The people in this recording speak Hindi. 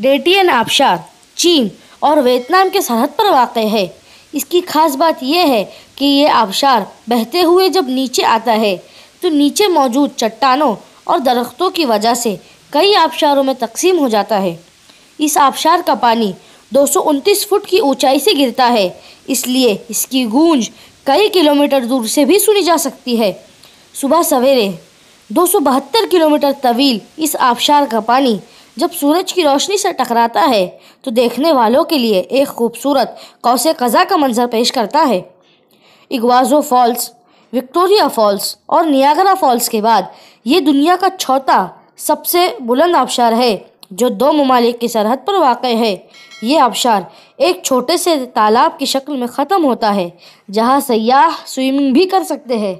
डेटियन आबशार चीन और वियतनाम के सरहद पर वाक़ है इसकी खास बात यह है कि ये आबशार बहते हुए जब नीचे आता है तो नीचे मौजूद चट्टानों और दरख्तों की वजह से कई आबशारों में तकसीम हो जाता है इस आबशार का पानी दो फुट की ऊंचाई से गिरता है इसलिए इसकी गूंज कई किलोमीटर दूर से भी सुनी जा सकती है सुबह सवेरे दो किलोमीटर तवील इस आबशार का पानी जब सूरज की रोशनी से टकराता है तो देखने वालों के लिए एक खूबसूरत कौसे कज़ा का मंजर पेश करता है इगवाजो फॉल्स विक्टोरिया फॉल्स और नियागरा फॉल्स के बाद ये दुनिया का चौथा सबसे बुलंद आबशार है जो दो ममालिक की सरहद पर वाक़ है ये आबशार एक छोटे से तालाब की शक्ल में ख़त्म होता है जहाँ सयाह स्विमिंग भी कर सकते हैं